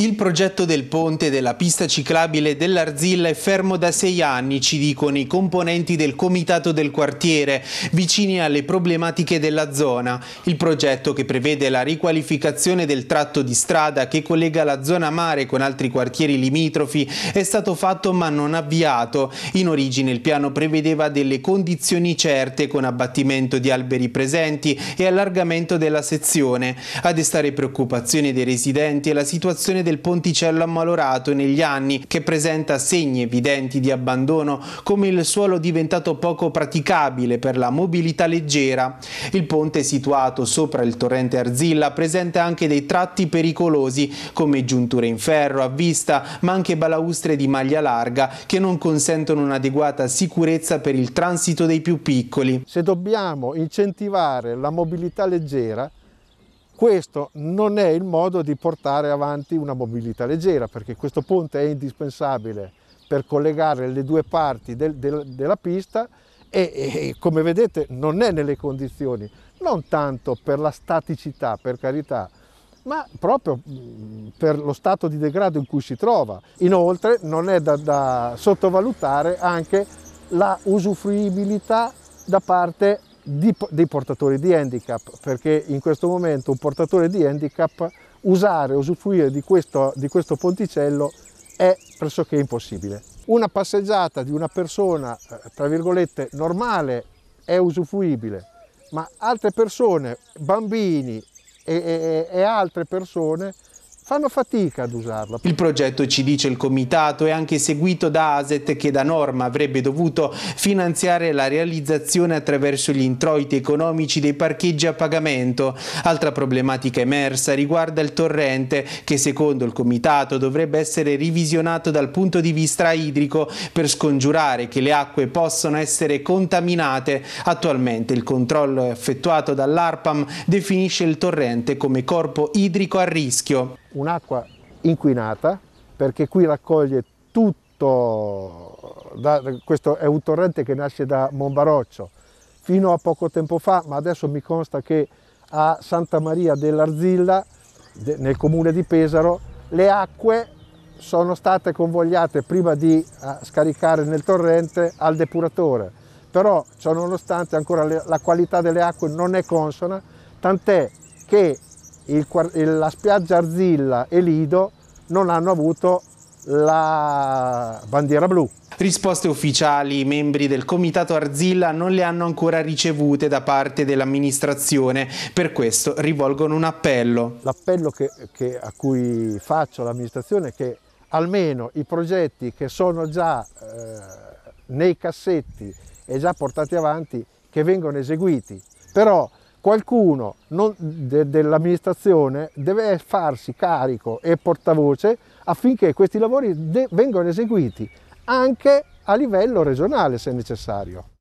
Il progetto del ponte della pista ciclabile dell'Arzilla è fermo da sei anni, ci dicono i componenti del comitato del quartiere, vicini alle problematiche della zona. Il progetto che prevede la riqualificazione del tratto di strada che collega la zona mare con altri quartieri limitrofi è stato fatto ma non avviato. In origine il piano prevedeva delle condizioni certe con abbattimento di alberi presenti e allargamento della sezione. A destare preoccupazione dei residenti è la situazione del ponticello ammalorato negli anni, che presenta segni evidenti di abbandono, come il suolo diventato poco praticabile per la mobilità leggera. Il ponte situato sopra il torrente Arzilla presenta anche dei tratti pericolosi, come giunture in ferro a vista, ma anche balaustre di maglia larga, che non consentono un'adeguata sicurezza per il transito dei più piccoli. Se dobbiamo incentivare la mobilità leggera, questo non è il modo di portare avanti una mobilità leggera perché questo ponte è indispensabile per collegare le due parti del, del, della pista e, e come vedete non è nelle condizioni, non tanto per la staticità, per carità, ma proprio mm, per lo stato di degrado in cui si trova. Inoltre non è da, da, sottovalutare anche la usufruibilità da parte di, dei portatori di handicap, perché in questo momento un portatore di handicap usare, usufruire di questo, di questo ponticello è pressoché impossibile. Una passeggiata di una persona, eh, tra virgolette, normale è usufruibile, ma altre persone, bambini e, e, e altre persone fanno fatica ad usarla. Il progetto, ci dice il comitato, è anche seguito da ASET che da norma avrebbe dovuto finanziare la realizzazione attraverso gli introiti economici dei parcheggi a pagamento. Altra problematica emersa riguarda il torrente che secondo il comitato dovrebbe essere revisionato dal punto di vista idrico per scongiurare che le acque possano essere contaminate. Attualmente il controllo effettuato dall'ARPAM definisce il torrente come corpo idrico a rischio un'acqua inquinata perché qui raccoglie tutto, da, questo è un torrente che nasce da Monbaroccio fino a poco tempo fa, ma adesso mi consta che a Santa Maria dell'Arzilla, de, nel comune di Pesaro, le acque sono state convogliate prima di uh, scaricare nel torrente al depuratore, però ciò nonostante ancora le, la qualità delle acque non è consona, tant'è che il, la spiaggia Arzilla e Lido non hanno avuto la bandiera blu. Risposte ufficiali, i membri del comitato Arzilla non le hanno ancora ricevute da parte dell'amministrazione, per questo rivolgono un appello. L'appello a cui faccio l'amministrazione è che almeno i progetti che sono già eh, nei cassetti e già portati avanti, che vengono eseguiti. Però qualcuno de, dell'amministrazione deve farsi carico e portavoce affinché questi lavori vengano eseguiti anche a livello regionale se necessario.